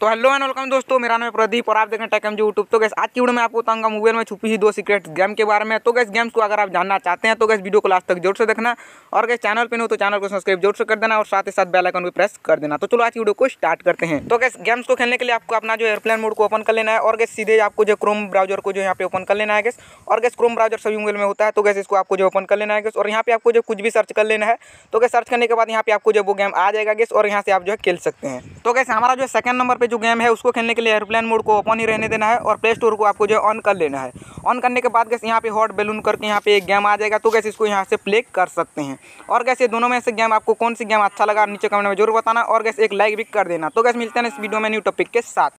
तो hello and welcome दोस्तों मेरा नाम है प्रदीप और आप देख रहे हैं टेकम जी यूट्यूब तो गैस आज की वीडियो में आपको बताऊंगा मोबाइल में छुपी हुई दो सीक्रेट गेम के बारे में तो गैस गेम्स को अगर आप जानना चाहते हैं तो गैस वीडियो को लास्ट तक जोर से देखना और गैस चैनल पर हो तो चैनल को सब्सक्राइब जोर से कर देना और साथ ही साथ बेलाइकन भी प्रेस कर देना तो चलो आज वीडियो को स्टार्ट करते हैं तो गैस गेम्स को खेलने के लिए आपको अपना जो एयरप्लेन मोड को ओपन कर लेना है और गैस सीधे आपको जो क्रोम ब्राउजर को जो यहाँ पे ओपन कर लेना है गैस और गैस क्रोम ब्राउजर सभी मोबाइल में होता है तो गैस इसको आपको जो ओपन कर लेना है गैस और यहाँ पे आपको जो कुछ भी सर्च कर लेना है तो गैस सर्च करने के बाद यहाँ पे आपको जो वो गेम आ जाएगा गैस और यहाँ से आप जो है खेल सकते हैं तो गैस हमारा जो सेकंड नंबर पर जो गेम है उसको खेलने के लिए एयरप्लेन मोड को ओपन ही रहने देना है और प्ले स्टोर को आपको जो है ऑन कर लेना है ऑन करने के बाद कैसे यहाँ पे हॉट बैलून करके यहाँ पे एक गेम आ जाएगा तो कैसे इसको यहाँ से प्ले कर सकते हैं और कैसे दोनों में से गेम आपको कौन सी गेम अच्छा लगा नीचे कमेंट में जरूर बताना और गैस एक लाइक भी कर देना तो कैसे मिलते हैं इस वीडियो में न्यू टॉपिक के साथ